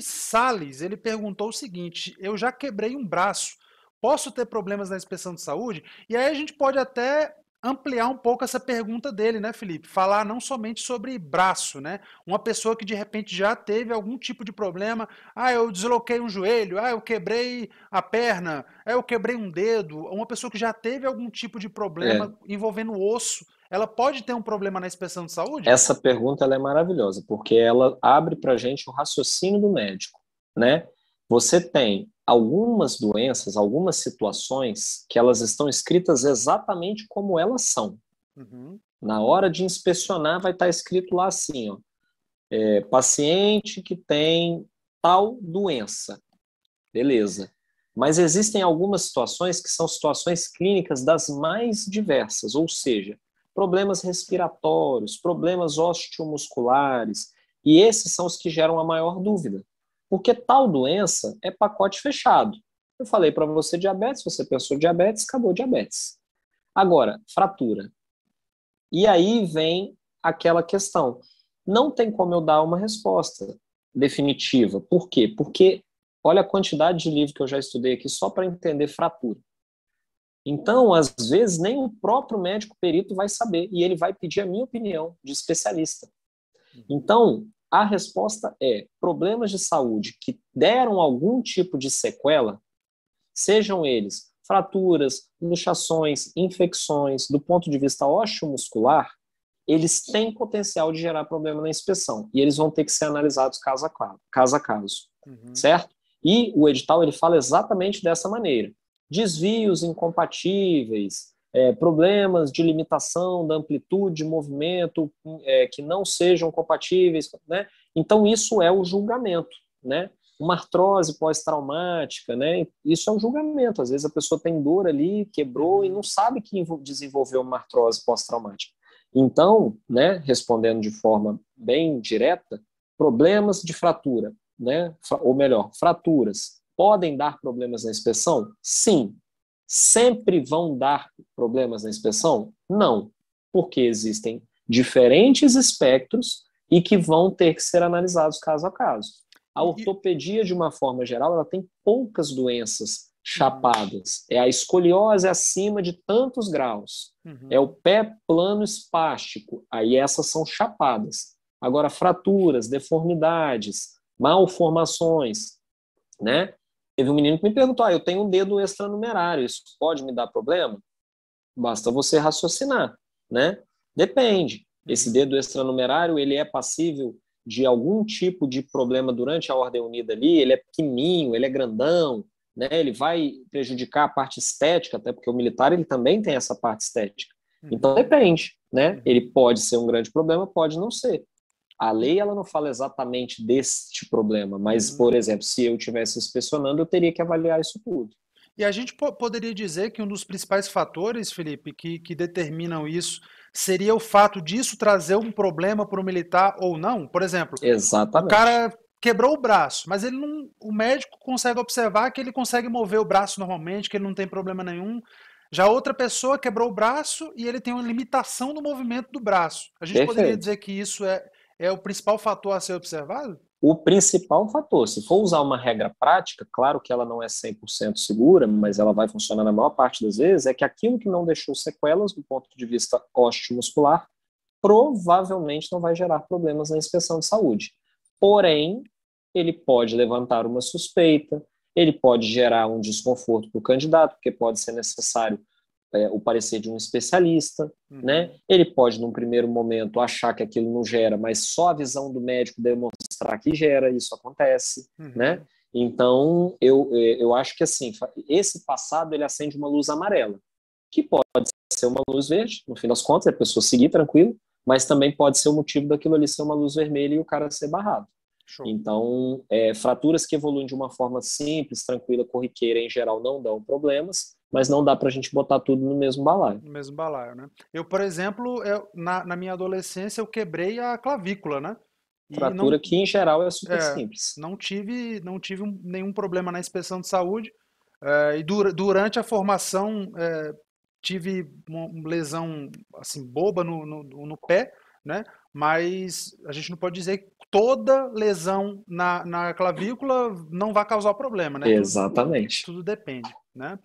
Salles, Sales, ele perguntou o seguinte: eu já quebrei um braço, posso ter problemas na inspeção de saúde? E aí a gente pode até ampliar um pouco essa pergunta dele, né, Felipe? Falar não somente sobre braço, né? Uma pessoa que de repente já teve algum tipo de problema, ah, eu desloquei um joelho, ah, eu quebrei a perna, ah, eu quebrei um dedo, uma pessoa que já teve algum tipo de problema é. envolvendo osso, ela pode ter um problema na inspeção de saúde? Essa pergunta é maravilhosa, porque ela abre para a gente o raciocínio do médico, né? Você tem algumas doenças, algumas situações que elas estão escritas exatamente como elas são. Uhum. Na hora de inspecionar, vai estar tá escrito lá assim, ó, é, paciente que tem tal doença. Beleza. Mas existem algumas situações que são situações clínicas das mais diversas, ou seja, problemas respiratórios, problemas osteomusculares, e esses são os que geram a maior dúvida. Porque tal doença é pacote fechado. Eu falei para você diabetes, você pensou diabetes, acabou diabetes. Agora, fratura. E aí vem aquela questão. Não tem como eu dar uma resposta definitiva. Por quê? Porque olha a quantidade de livro que eu já estudei aqui só para entender fratura. Então, às vezes, nem o próprio médico perito vai saber e ele vai pedir a minha opinião de especialista. Uhum. Então, a resposta é: problemas de saúde que deram algum tipo de sequela, sejam eles fraturas, luxações, infecções, do ponto de vista osteomuscular, eles têm potencial de gerar problema na inspeção e eles vão ter que ser analisados caso a caso, caso, a caso uhum. certo? E o edital ele fala exatamente dessa maneira desvios incompatíveis, é, problemas de limitação da amplitude de movimento é, que não sejam compatíveis. Né? Então, isso é o julgamento. Né? Uma artrose pós-traumática, né? isso é um julgamento. Às vezes a pessoa tem dor ali, quebrou e não sabe que desenvolveu uma artrose pós-traumática. Então, né, respondendo de forma bem direta, problemas de fratura, né, ou melhor, fraturas Podem dar problemas na inspeção? Sim. Sempre vão dar problemas na inspeção? Não, porque existem diferentes espectros e que vão ter que ser analisados caso a caso. A ortopedia, de uma forma geral, ela tem poucas doenças uhum. chapadas. É a escoliose acima de tantos graus. Uhum. É o pé plano espástico. Aí essas são chapadas. Agora, fraturas, deformidades, malformações, né? Teve um menino que me perguntou: ah, eu tenho um dedo extranumerário, isso pode me dar problema? Basta você raciocinar, né? Depende. Esse dedo extranumerário, ele é passível de algum tipo de problema durante a ordem unida ali, ele é pequenininho, ele é grandão, né? Ele vai prejudicar a parte estética, até porque o militar ele também tem essa parte estética. Uhum. Então depende, né? Uhum. Ele pode ser um grande problema, pode não ser. A lei ela não fala exatamente deste problema, mas, uhum. por exemplo, se eu tivesse inspecionando, eu teria que avaliar isso tudo. E a gente po poderia dizer que um dos principais fatores, Felipe, que, que determinam isso seria o fato disso trazer um problema para o militar ou não? Por exemplo, Exatamente. o cara quebrou o braço, mas ele não, o médico consegue observar que ele consegue mover o braço normalmente, que ele não tem problema nenhum. Já outra pessoa quebrou o braço e ele tem uma limitação no movimento do braço. A gente Perfeito. poderia dizer que isso é, é o principal fator a ser observado? O principal fator, se for usar uma regra prática, claro que ela não é 100% segura, mas ela vai funcionar na maior parte das vezes, é que aquilo que não deixou sequelas do ponto de vista osteomuscular provavelmente não vai gerar problemas na inspeção de saúde. Porém, ele pode levantar uma suspeita, ele pode gerar um desconforto para o candidato, porque pode ser necessário é, o parecer de um especialista, uhum. né? Ele pode, num primeiro momento, achar que aquilo não gera, mas só a visão do médico demonstrar que gera, isso acontece, uhum. né? Então, eu, é, eu acho que, assim, esse passado, ele acende uma luz amarela, que pode ser uma luz verde, no fim das contas, é a pessoa seguir tranquilo, mas também pode ser o motivo daquilo ali ser uma luz vermelha e o cara ser barrado. Show. Então, é, fraturas que evoluem de uma forma simples, tranquila, corriqueira, em geral, não dão problemas, mas não dá para a gente botar tudo no mesmo balaio. No mesmo balaio, né? Eu, por exemplo, eu, na, na minha adolescência eu quebrei a clavícula, né? E Fratura não, que em geral é super é, simples. Não tive, não tive nenhum problema na inspeção de saúde é, e dur, durante a formação é, tive uma lesão assim boba no, no, no pé, né? mas a gente não pode dizer que toda lesão na, na clavícula não vai causar problema, né? Exatamente. Tudo, tudo depende, né?